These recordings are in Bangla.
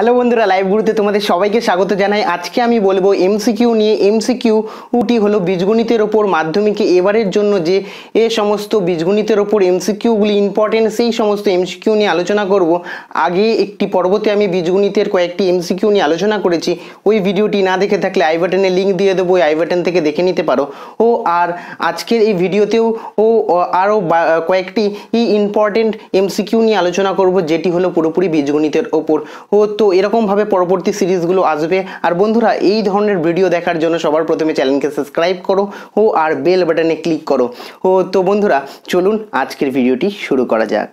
হ্যালো বন্ধুরা লাইভ গুরুতে তোমাদের সবাইকে স্বাগত জানাই আজকে আমি বলবো এমসিকিউ নিয়ে এমসিকিউ উটি হলো বীজগণিতের ওপর মাধ্যমিকে এবারের জন্য যে এ সমস্ত বীজগণিতের ওপর এমসিকিউগুলি ইম্পর্টেন্ট সেই সমস্ত এমসিকিউ নিয়ে আলোচনা করব আগে একটি পর্বতে আমি বীজগণিতের কয়েকটি এমসিকিউ নিয়ে আলোচনা করেছি ওই ভিডিওটি না দেখে থাকলে আই বাটনে লিঙ্ক দিয়ে দেবো ওই আই বাটন থেকে দেখে নিতে পারো ও আর আজকের এই ভিডিওতেও ও আরও কয়েকটি ইম্পর্টেন্ট এমসিকিউ নিয়ে আলোচনা করব যেটি হলো পুরোপুরি বীজগণিতের ওপর ও তো এরকমভাবে পরবর্তী সিরিজগুলো আসবে আর বন্ধুরা এই ধরনের ভিডিও দেখার জন্য সবার প্রথমে চ্যানেলকে সাবস্ক্রাইব করো ও আর বেল বাটনে ক্লিক করো ও তো বন্ধুরা চলুন আজকের ভিডিওটি শুরু করা যাক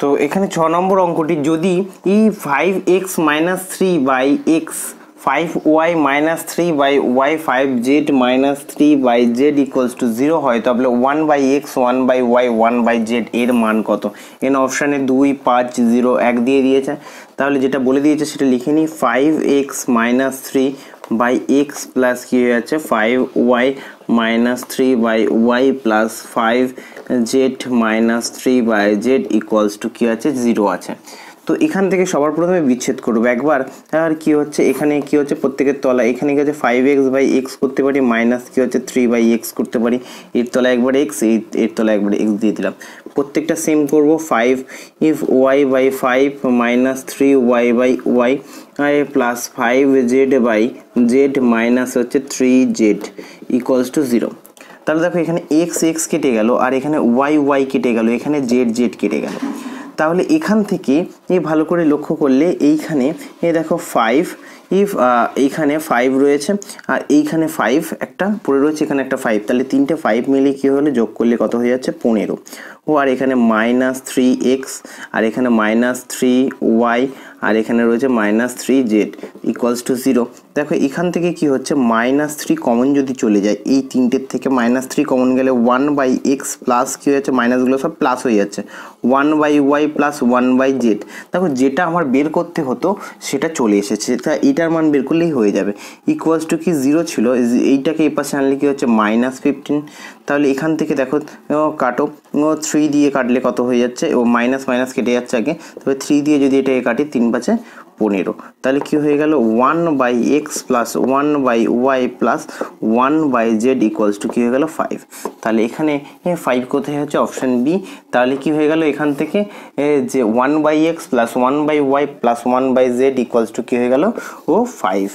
তো এখানে ছ নম্বর অঙ্কটি যদি ই five X minus three by X five Y minus three by Y five Z minus three by Z equals to zero হয় তাহলে one by X one by Y one by Z এর মান কত এন অপশানে দুই পাঁচ জিরো এক দিয়ে দিয়েছে তাহলে যেটা বলে দিয়েছে সেটা লিখে নিই five X minus three by X plus কী হয়ে যাচ্ছে five Y minus three by Y plus five Z minus three by Z equals to কী আছে জিরো আছে তো এখান থেকে সবার প্রথমে বিচ্ছেদ করবো একবার আর কি হচ্ছে এখানে কি হচ্ছে প্রত্যেকের তলা এখানে কি হচ্ছে ফাইভ এক্স বাই এক্স করতে পারি মাইনাস কি হচ্ছে থ্রি বাই এক্স করতে পারি এর তলা একবার এক্স এর তলা একবার এক্স দিয়ে দিলাম প্রত্যেকটা সেম করবো five if Y by five minus three Y by Y plus five Z by Z minus হচ্ছে three Z equals to zero তাহলে দেখো এখানে এক্স এক্স কেটে গেল আর এখানে ওয়াই ওয়াই কেটে গেল এখানে জেড জেড কেটে গেল তাহলে এখান থেকে এই ভালো করে লক্ষ্য করলে এইখানে এ দেখো ফাইভ ইফ এইখানে ফাইভ রয়েছে আর এইখানে ফাইভ একটা পড়ে রয়েছে এখানে একটা ফাইভ তাহলে তিনটে ফাইভ মিলিয়ে কী হলে যোগ করলে কত হয়ে যাচ্ছে পনেরো ও আর এখানে মাইনাস থ্রি এক্স আর এখানে মাইনাস থ্রি ওয়াই আর এখানে রয়েছে minus three Z equals to zero দেখো এখান থেকে কি হচ্ছে মাইনাস থ্রি কমন যদি চলে যায় এই তিনটের থেকে মাইনাস থ্রি কমন গেলে ওয়ান বাই এক্স প্লাস কী হয়ে যাচ্ছে মাইনাসগুলো সব প্লাস হয়ে যাচ্ছে one by Y plus one by Z দেখো যেটা আমার বের করতে হতো সেটা চলে এসেছে তা এটার মান বের করলেই হয়ে যাবে ইকুয়ালস টু কি জিরো ছিল এইটাকে এই পাশে আনলে কি হচ্ছে মাইনাস ফিফটিন তাহলে এখান থেকে দেখো কাটো থ্রি দিয়ে কাটলে কত হয়ে যাচ্ছে ও মাইনাস মাইনাস কেটে যাচ্ছে আগে তবে থ্রি দিয়ে যদি এটাকে কাটি তিন পাঁচে পনেরো তাহলে কি হয়ে গেল one by X plus one by Y plus one by Z equals to কী হয়ে গেল ফাইভ তাহলে এখানে ফাইভ কোথায় হচ্ছে অপশান বি তাহলে কি হয়ে গেল এখান থেকে যে one by X plus one by Y plus one by Z equals to কী হয়ে গেল ও ফাইভ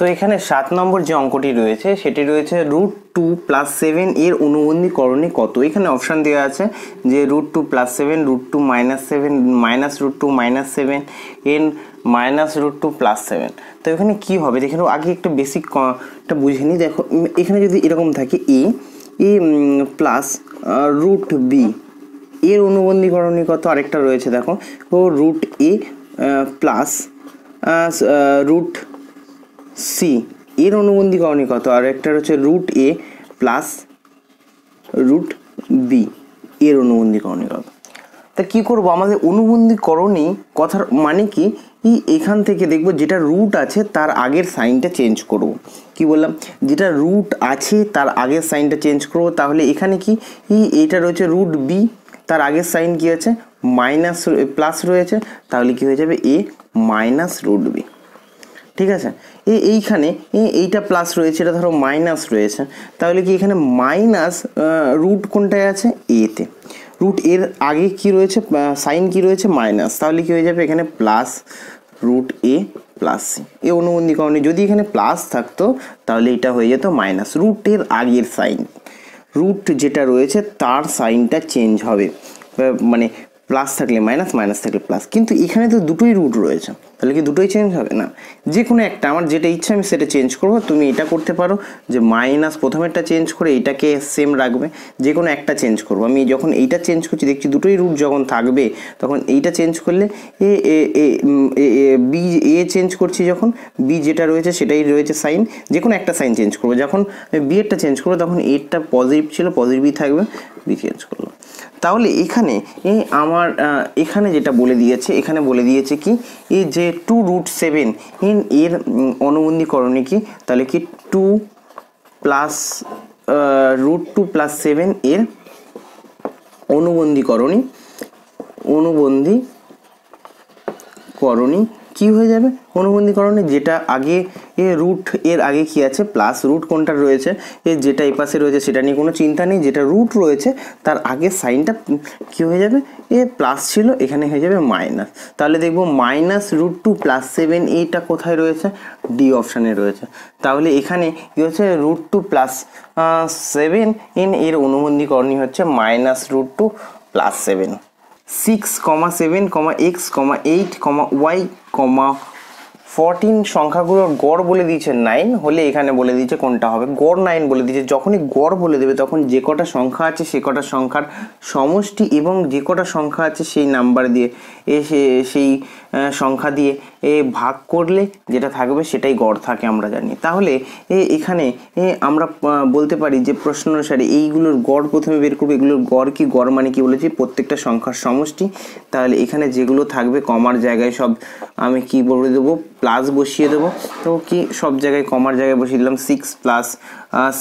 তো এখানে সাত নম্বর যে অঙ্কটি রয়েছে সেটি রয়েছে রুট টু প্লাস সেভেন এর অনুবন্ধীকরণে কত এখানে অপশান দেওয়া আছে যে root two plus seven root two minus seven minus root two minus seven and minus root two plus seven তো এখানে কি হবে দেখেন আগে একটু বেসিক একটা বুঝে নিই দেখো এখানে যদি এরকম থাকে এ এ প্লাস রুট বি এর অনুবন্ধীকরণে কত আরেকটা রয়েছে দেখো ও root A plus root C এর অনুবন্ধীকরণে কত আর একটা হচ্ছে root A plus root B এর অনুবন্ধীকরণে কত তা কী করবো আমাদের অনুবন্ধীকরণই কথার মানে কি এখান থেকে দেখব যেটা রুট আছে তার আগের সাইনটা চেঞ্জ করব কি বললাম যেটা রুট আছে তার আগের সাইনটা চেঞ্জ করব তাহলে এখানে কি এটা রয়েছে রুট বি তার আগের সাইন কি আছে মাইনাস প্লাস রয়েছে তাহলে কি হয়ে যাবে এ মাইনাস রুট বি ঠিক আছে এইখানে এইটা প্লাস রয়েছে এটা ধরো মাইনাস রয়েছে তাহলে কি এখানে মাইনাস রুট কোনটায় আছে এতে রুট এর আগে কি রয়েছে সাইন কি রয়েছে মাইনাস তাহলে কি হয়ে যাবে এখানে plus root A plus C এ অনুবন্ধীকরণে যদি এখানে প্লাস থাকতো তাহলে এটা হয়ে যেত মাইনাস রুটের আগের সাইন রুট যেটা রয়েছে তার সাইনটা চেঞ্জ হবে মানে প্লাস থাকলে মাইনাস মাইনাস থাকলে প্লাস কিন্তু এখানে তো দুটোই রুট রয়েছে তাহলে কি দুটোই চেঞ্জ হবে না যে কোনো একটা আমার যেটা ইচ্ছা আমি সেটা চেঞ্জ করবো তুমি এটা করতে পারো যে মাইনাস প্রথমেরটা চেঞ্জ করে এটাকে সেম রাখবে যে কোনো একটা চেঞ্জ করবো আমি যখন এইটা চেঞ্জ করছি দেখছি দুটোই রুট যখন থাকবে তখন এইটা চেঞ্জ করলে এ বি এ চেঞ্জ করছি যখন বি যেটা রয়েছে সেটাই রয়েছে সাইন যে কোনো একটা সাইন চেঞ্জ করবো যখন বি এরটা চেঞ্জ করবো তখন এরটা পজিটিভ ছিল পজিটিভই থাকবে বি চেঞ্জ করলো তাহলে এখানে এই আমার এখানে যেটা বলে দিয়েছে এখানে বলে দিয়েছে কি এই যে টু রুট সেভেন এর অনুবন্ধীকরণে কি তাহলে কি two plus root two plus seven এর অনুবন্ধীকরণী অনুবন্ধীকরণী কি হয়ে যাবে অনুবন্ধীকরণে যেটা আগে এ রুট এর আগে কি আছে প্লাস রুট কোনটা রয়েছে এ যেটা এপাশে রয়েছে সেটা নিয়ে কোনো চিন্তা নেই যেটা রুট রয়েছে তার আগে সাইনটা কি হয়ে যাবে এ প্লাস ছিল এখানে হয়ে যাবে মাইনাস তাহলে দেখব minus root two plus seven এইটা কোথায় রয়েছে ডি অপশানে রয়েছে তাহলে এখানে কী হচ্ছে root two plus seven and এর অনুবন্ধীকরণই হচ্ছে minus root two plus seven six comma seven comma X comma eight comma Y comma fourteen সংখ্যাগুলোর গড় বলে দিয়েছে নাইন হলে এখানে বলে দিয়েছে কোনটা হবে গড় নাইন বলে দিয়েছে যখনই গড় বলে দেবে তখন যে কটা সংখ্যা আছে সে কটা সংখ্যার সমষ্টি এবং যে কটা সংখ্যা আছে সেই নাম্বার দিয়ে এ সেই সংখ্যা দিয়ে এ ভাগ করলে যেটা থাকবে সেটাই গড় থাকে আমরা জানি তাহলে এখানে আমরা বলতে পারি যে প্রশ্ন অনুসারে এইগুলোর গড় প্রথমে বের করবো এগুলোর গড় কি গড় মানে কি বলেছি প্রত্যেকটা সংখ্যার সমষ্টি তাহলে এখানে যেগুলো থাকবে কমার জায়গায় সব আমি কি বলে দেবো প্লাস বসিয়ে দেবো তো কি সব জায়গায় কমার জায়গায় বসিয়ে দিলাম six plus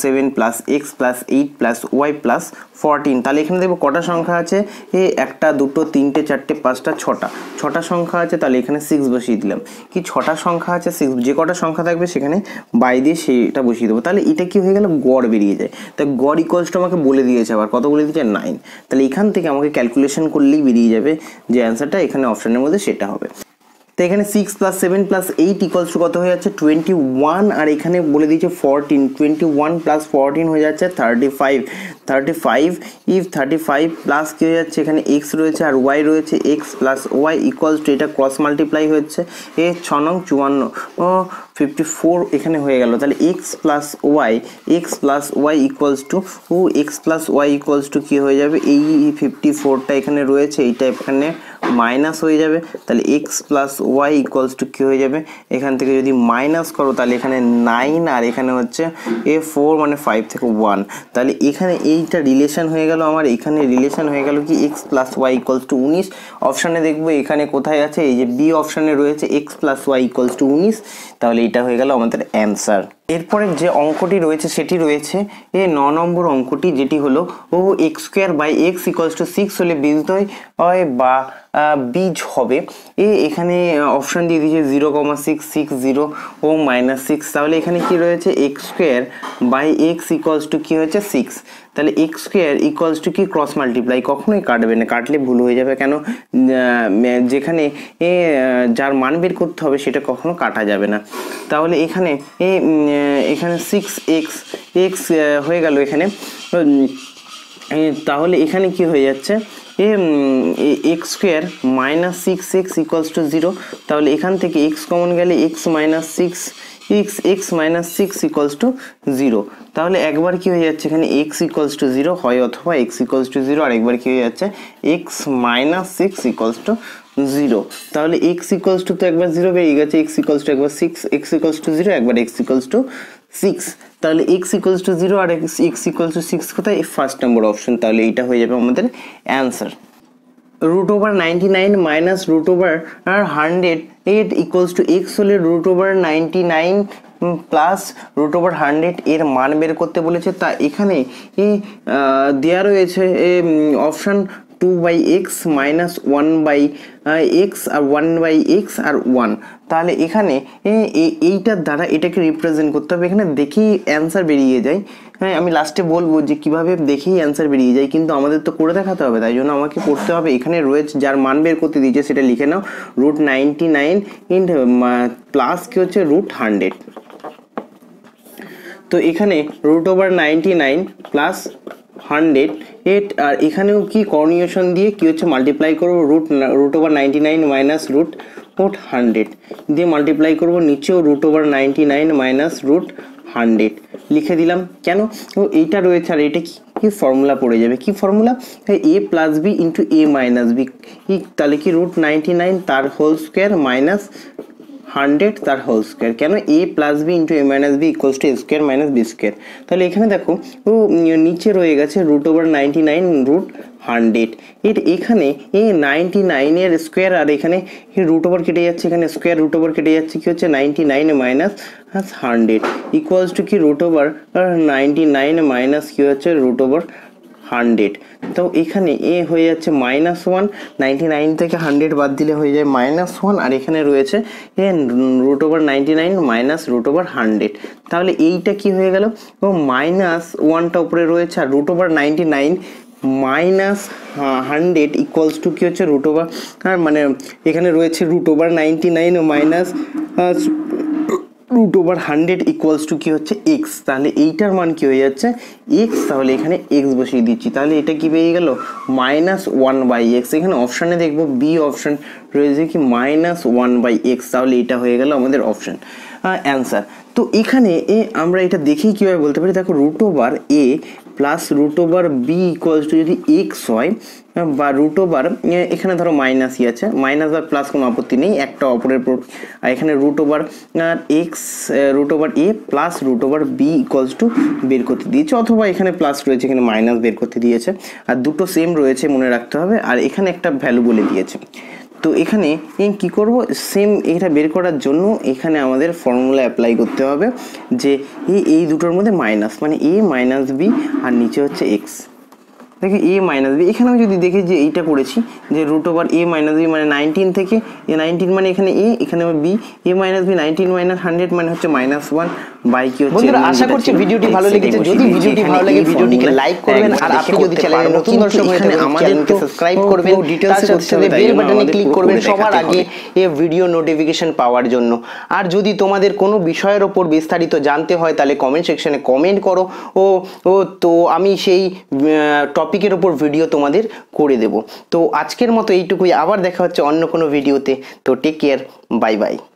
seven plus X plus eight plus Y plus fourteen তাহলে এখানে দেখবো কটা সংখ্যা আছে এ একটা দুটো তিনটে চারটে পাঁচটা ছটা ছটা সংখ্যা আছে তাহলে এখানে সিক্স বসিয়ে দিলাম কি ছটা সংখ্যা আছে সিক্স যে কটা সংখ্যা থাকবে সেখানে বাই দিয়ে সেটা বসিয়ে দেবো তাহলে এটা কি হয়ে গেল গড় বেরিয়ে যায় তাই গড় ইকোয়ালস টু আমাকে বলে দিয়েছে আবার কত বলে দিয়েছে নাইন তাহলে এখান থেকে আমাকে ক্যালকুলেশন করলেই বেরিয়ে যাবে যে অ্যান্সারটা এখানে অপশানের মধ্যে সেটা হবে তো এখানে six plus seven plus eight equals to কত হয়ে যাচ্ছে টোয়েন্টি ওয়ান আর এখানে বলে দিয়েছে fourteen twenty one plus fourteen হয়ে যাচ্ছে thirty five thirty five if thirty five plus কী হয়ে যাচ্ছে এখানে এক্স রয়েছে আর ওয়াই রয়েছে X plus Y equals to এটা ক্রস মাল্টিপ্লাই হচ্ছে এ ছ নং চুয়ান্ন ও ফিফটি ফোর এখানে হয়ে গেল তাহলে X plus Y X plus Y equals to ও X plus Y equals to কী হয়ে যাবে এই ফিফটি ফোরটা এখানে রয়েছে এইটা এখানে মাইনাস হয়ে যাবে তাহলে X plus Y equals to কী হয়ে যাবে এখান থেকে যদি মাইনাস করো তাহলে এখানে নাইন আর এখানে হচ্ছে এ ফোর মানে ফাইভ থেকে ওয়ান তাহলে এখানে এ এইটা রিলেশন হয়ে গেল আমার এখানে রিলেশন হয়ে গেল কি X plus Y equals to উনিশ অপশানে দেখবো এখানে কোথায় আছে এই যে বি অপশানে রয়েছে X plus Y equals to উনিশ তাহলে এটা হয়ে গেল আমাদের অ্যান্সার এরপরে যে অঙ্কটি রয়েছে সেটি রয়েছে এ ন নম্বর অঙ্কটি যেটি হলো ও X square by X equals to six হলে বীজদ্বয় বা বীজ হবে এ এখানে অপশান দিয়ে দিয়েছে zero comma six six zero ও মাইনাস সিক্স তাহলে এখানে কি রয়েছে X square by X equals to কী হয়েছে সিক্স তাহলে এক্স স্কোয়ার ইকুয়ালস টু কি ক্রস মাল্টিপ্লাই কখনোই কাটবে না কাটলে ভুল হয়ে যাবে কেন যেখানে এ যার মান বের করতে হবে সেটা কখনো কাটা যাবে না তাহলে এখানে এ এখানে সিক্স এক্স এক্স হয়ে গেল এখানে তাহলে এখানে কি হয়ে যাচ্ছে এ X square minus six X equals to zero তাহলে এখান থেকে এক্স কমন গেলে X minus six X X minus six equals to zero তাহলে একবার কী হয়ে যাচ্ছে এখানে এক্স ইকুয়ালস টু জিরো হয় অথবা এক্স ইকুয়ালস টু জিরো আরেকবার কী হয়ে যাচ্ছে X minus six equals to zero তাহলে এক্স ইকুয়ালস টু তো একবার জিরো হয়ে গেছে এক্স ইকুয়ালস টু একবার six X equals to zero একবার এক্স ইকুয়ালস টু সিক্স তাহলে এক্স ইকুয়ালস টু জিরো আর X X equals to six কোথায় ফার্স্ট নম্বর অপশন তাহলে এইটা হয়ে যাবে আমাদের answer root over ninety nine minus root over hundred eight equals to X হলে root over ninety nine plus root over hundred এর মান বের করতে বলেছে তা এখানে দেওয়া রয়েছে option two by X minus one by X আর ওয়ান বাই এক্স আর ওয়ান তাহলে এখানে এইটার দ্বারা এটাকে রিপ্রেজেন্ট করতে হবে এখানে দেখেই অ্যান্সার বেরিয়ে যায় হ্যাঁ আমি লাস্টে বলবো যে কিভাবে দেখেই অ্যান্সার বেরিয়ে যায় কিন্তু আমাদের তো করে দেখাতে হবে তাই জন্য আমাকে করতে হবে এখানে রয়েছে যার মান বের করতে দিয়েছে সেটা লিখে নাও রুট নাইনটি নাইন ইন্ড প্লাস কী হচ্ছে রুট হান্ড্রেড তো এখানে root over ninety nine plus hundred eight আর এখানেও কি কর্নিয়েশন দিয়ে কি হচ্ছে মাল্টিপ্লাই করবো root root over ninety nine minus root root hundred দিয়ে মাল্টিপ্লাই করবো নিচেও root over ninety nine minus root hundred লিখে দিলাম কেন এইটা রয়েছে আর এটা কী ফর্মুলা পড়ে যাবে কি formula A plus B into A minus B তাহলে কি রুট নাইনটি নাইন তার হোল স্কোয়ার মাইনাস হান্ড্রেড তার হোল স্কোয়ার কেন A plus B into A minus B equals to A square minus B square তাহলে এখানে দেখো ও নিচে রয়ে গেছে root over ninety nine root hundred এর এখানে এ নাইনটি নাইনের স্কোয়ার আর এখানে রুট ওভার কেটে যাচ্ছে এখানে স্কোয়ার রুট ওভার কেটে যাচ্ছে কী হচ্ছে ninety nine minus hundred equals to কি root over ninety nine minus কী হচ্ছে রুট ওভার হান্ড্রেড তো এখানে এ হয়ে যাচ্ছে মাইনাস ওয়ান নাইনটি নাইন থেকে হান্ড্রেড বাদ দিলে হয়ে যায় মাইনাস ওয়ান আর এখানে রয়েছে A root over ninety nine minus root over hundred তাহলে এইটা কি হয়ে গেল ও মাইনাস ওয়ানটা উপরে রয়েছে আর root over ninety nine minus hundred equals to কী হচ্ছে রুট ওভার মানে এখানে রয়েছে রুট ওভার নাইনটি নাইন ও minus root over hundred equals to কী হচ্ছে এক্স তাহলে এইটার মান কী হয়ে যাচ্ছে এক্স তাহলে এখানে এক্স বসিয়ে দিচ্ছি তাহলে এটা কি পেয়ে গেল মাইনাস ওয়ান বাই এক্স এখানে অপশানে দেখব বি অপশান রয়েছে কি মাইনাস ওয়ান বাই এক্স তাহলে এটা হয়ে গেল আমাদের অপশান অ্যান্সার তো এখানে এ আমরা এটা দেখেই কীভাবে বলতে পারি দেখো root over A plus root over B equals to যদি এক্স হয় বা রুট ওভার এখানে ধরো মাইনাসই আছে মাইনাস বা প্লাস কোনো আপত্তি নেই একটা অপরের আর এখানে root over X root over A plus root over B equals to বের করতে দিয়েছে অথবা এখানে প্লাস রয়েছে এখানে মাইনাস বের করতে দিয়েছে আর দুটো সেম রয়েছে মনে রাখতে হবে আর এখানে একটা ভ্যালু বলে দিয়েছে তো এখানে কি করব সেম এটা বের করার জন্য এখানে আমাদের ফর্মুলা অ্যাপ্লাই করতে হবে যে এই এই দুটোর মধ্যে মাইনাস মানে এ মাইনাস বি আর নিচে হচ্ছে এক্স দেখি এ মাইনাস বি এখানে আমি যদি দেখি যে এইটা করেছি যে root over A minus B মানে নাইনটিন থেকে এ নাইনটিন মানে এখানে এ এখানে B A minus B nineteen minus hundred মানে হচ্ছে মাইনাস ওয়ান বাইকই হচ্ছে আশা করছি ভিডিওটি ভালো লেগেছে যদি ভালো লাগে ভিডিওটিকে লাইক করবেন আর আপনি যদি ক্লিক করবেন সবার আগে ভিডিও নোটিফিকেশন পাওয়ার জন্য আর যদি তোমাদের কোনো বিষয়ের ওপর বিস্তারিত জানতে হয় তাহলে কমেন্ট সেকশনে কমেন্ট করো ও ও তো আমি সেই টপিকের ওপর ভিডিও তোমাদের করে দেব তো আজকের মতো এইটুকুই আবার দেখা হচ্ছে অন্য কোনো ভিডিওতে তো টেক কেয়ার বাই বাই